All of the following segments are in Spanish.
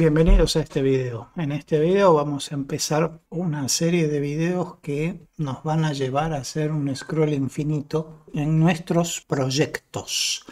Bienvenidos a este video. En este video vamos a empezar una serie de videos que nos van a llevar a hacer un scroll infinito en nuestros proyectos.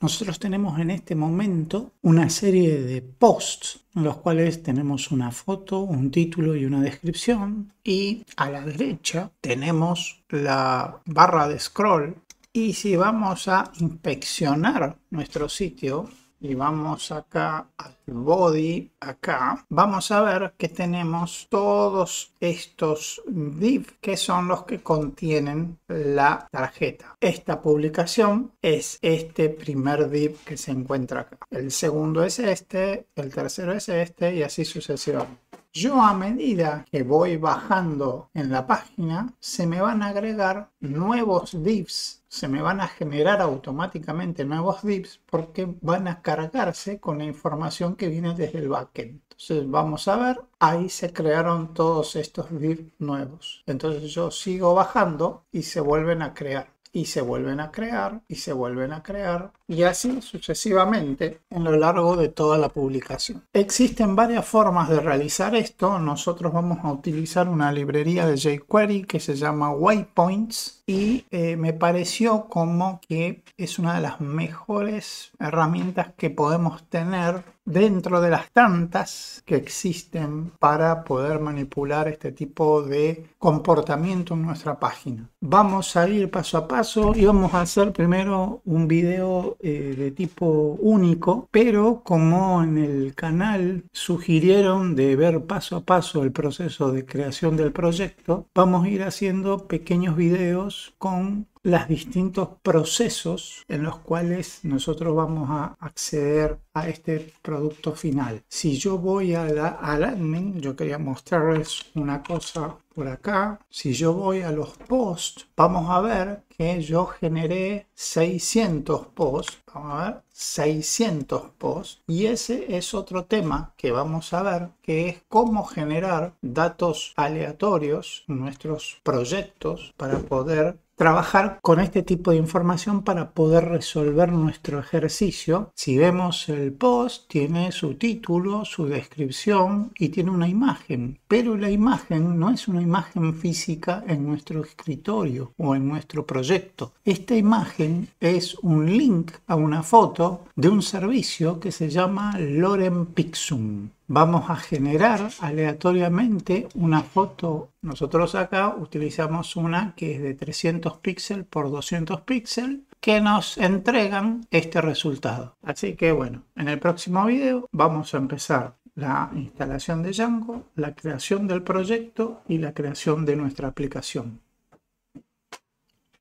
Nosotros tenemos en este momento una serie de posts en los cuales tenemos una foto, un título y una descripción y a la derecha tenemos la barra de scroll y si vamos a inspeccionar nuestro sitio y vamos acá al body acá vamos a ver que tenemos todos estos div que son los que contienen la tarjeta esta publicación es este primer div que se encuentra acá el segundo es este el tercero es este y así sucesivamente yo a medida que voy bajando en la página, se me van a agregar nuevos divs, se me van a generar automáticamente nuevos divs porque van a cargarse con la información que viene desde el backend. Entonces vamos a ver, ahí se crearon todos estos divs nuevos. Entonces yo sigo bajando y se vuelven a crear y se vuelven a crear y se vuelven a crear y así sucesivamente en lo largo de toda la publicación. Existen varias formas de realizar esto. Nosotros vamos a utilizar una librería de jQuery que se llama Waypoints y eh, me pareció como que es una de las mejores herramientas que podemos tener dentro de las tantas que existen para poder manipular este tipo de comportamiento en nuestra página. Vamos a ir paso a paso y vamos a hacer primero un video eh, de tipo único, pero como en el canal sugirieron de ver paso a paso el proceso de creación del proyecto, vamos a ir haciendo pequeños videos con los distintos procesos en los cuales nosotros vamos a acceder a este producto final. Si yo voy a la, al admin, yo quería mostrarles una cosa por acá, si yo voy a los posts, vamos a ver que yo generé 600 posts, vamos a ver, 600 posts, y ese es otro tema que vamos a ver, que es cómo generar datos aleatorios, nuestros proyectos, para poder trabajar con este tipo de información para poder resolver nuestro ejercicio. Si vemos el post, tiene su título, su descripción y tiene una imagen, pero la imagen no es una imagen física en nuestro escritorio o en nuestro proyecto. Esta imagen es un link a una foto de un servicio que se llama Loren Pixum vamos a generar aleatoriamente una foto. Nosotros acá utilizamos una que es de 300 píxeles por 200 píxeles que nos entregan este resultado. Así que bueno, en el próximo video vamos a empezar la instalación de Django, la creación del proyecto y la creación de nuestra aplicación.